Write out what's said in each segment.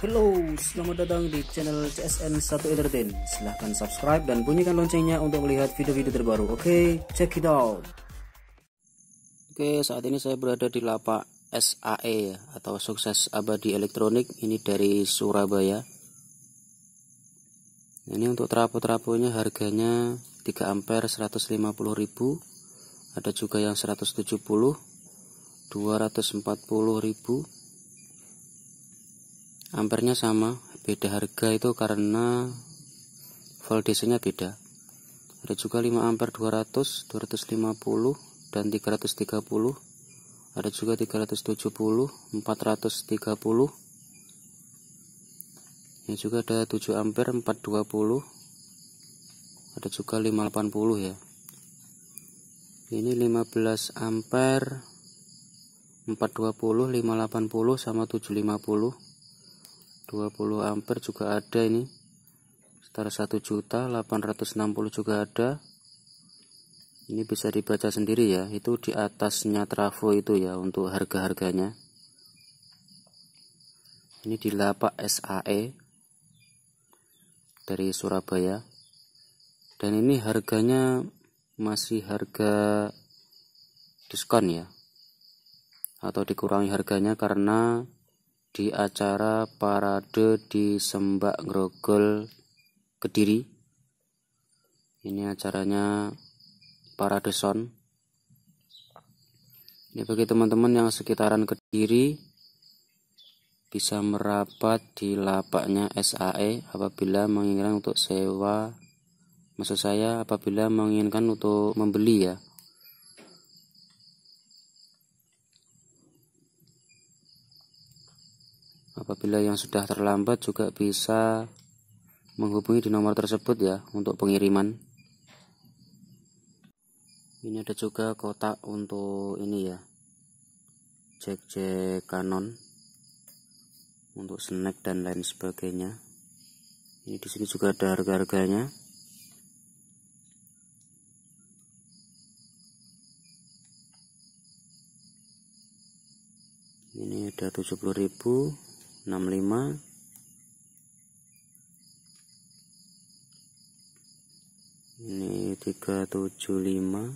Hello, selamat datang di channel CSN1 Entertain. Silahkan subscribe dan bunyikan loncengnya untuk melihat video-video terbaru. Oke, okay, check it out. Oke, saat ini saya berada di lapak SAE ya, atau Sukses Abadi Elektronik ini dari Surabaya. Ini untuk trapo-traponya harganya 3 ampere ribu. Ada juga yang 170, ribu ampernya sama beda harga itu karena voltasenya beda ada juga 5 ampere 200 250 dan 330 ada juga 370 430 ini juga ada 7 ampere 420 ada juga 580 ya ini 15 ampere 420 580 sama 750 20 ampere juga ada ini setara 1 juta 860 juga ada ini bisa dibaca sendiri ya itu di atasnya trafo itu ya untuk harga-harganya ini di lapak SAE dari Surabaya dan ini harganya masih harga diskon ya atau dikurangi harganya karena di acara parade di Sembak Grogol Kediri. Ini acaranya parade son. ini bagi teman-teman yang sekitaran Kediri bisa merapat di lapaknya SAE apabila menginginkan untuk sewa maksud saya apabila menginginkan untuk membeli ya Apabila yang sudah terlambat juga bisa menghubungi di nomor tersebut ya untuk pengiriman. Ini ada juga kotak untuk ini ya. Cek-cek kanon untuk snack dan lain sebagainya. Ini di sini juga ada harga-harganya. Ini ada ribu. 65 ini 375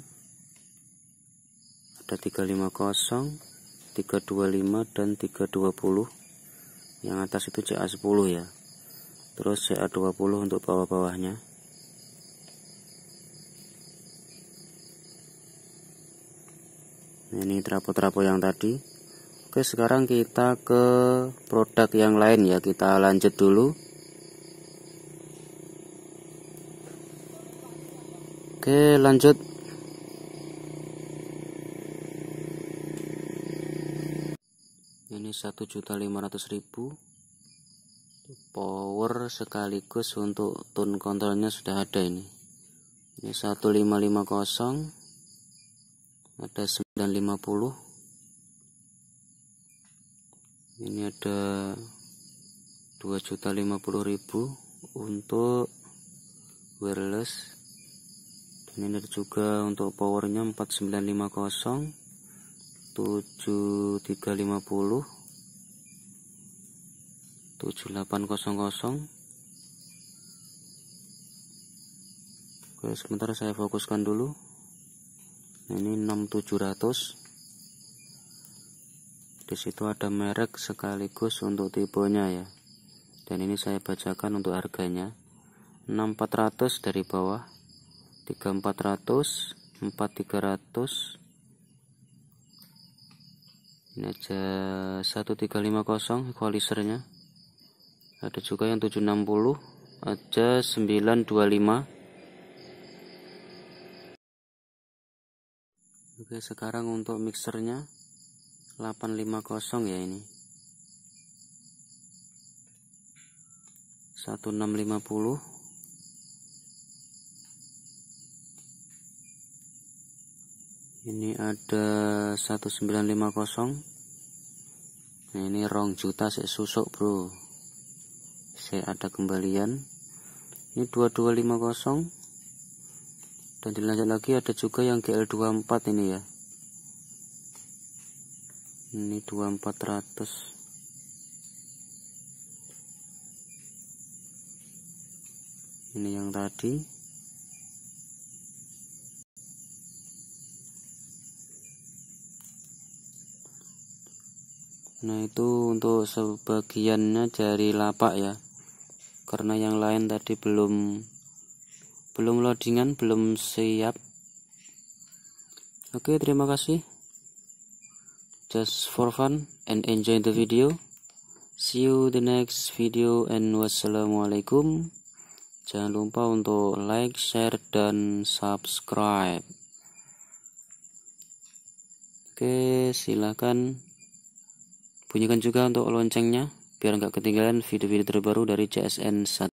ada 350 325 dan 320 yang atas itu CA10 ya terus CA20 untuk bawah-bawahnya ini trapo-trapo yang tadi Oke, sekarang kita ke produk yang lain ya. Kita lanjut dulu. Oke, lanjut. Ini 1.500.000. Power sekaligus untuk tone kontrolnya sudah ada ini. Ini 1550 ada 950 ini ada 2.050.000 untuk wireless dan ini ada juga untuk powernya 4950 7350 7800 oke sebentar saya fokuskan dulu nah, ini 6700 di situ ada merek sekaligus untuk tipenya ya dan ini saya bacakan untuk harganya 6400 dari bawah 3400 4300 ini aja 1350 equalizernya ada juga yang 760 aja 925 oke sekarang untuk mixernya 850 ya ini 1650 ini ada 1950 nah ini rong juta saya susuk bro saya ada kembalian ini 2250 dan dilanjut lagi ada juga yang GL24 ini ya ini 2400 ini yang tadi nah itu untuk sebagiannya jari lapak ya karena yang lain tadi belum belum loadingan belum siap oke terima kasih just for fun and enjoy the video see you the next video and wassalamualaikum jangan lupa untuk like share dan subscribe oke silahkan bunyikan juga untuk loncengnya biar nggak ketinggalan video-video terbaru dari CSN 1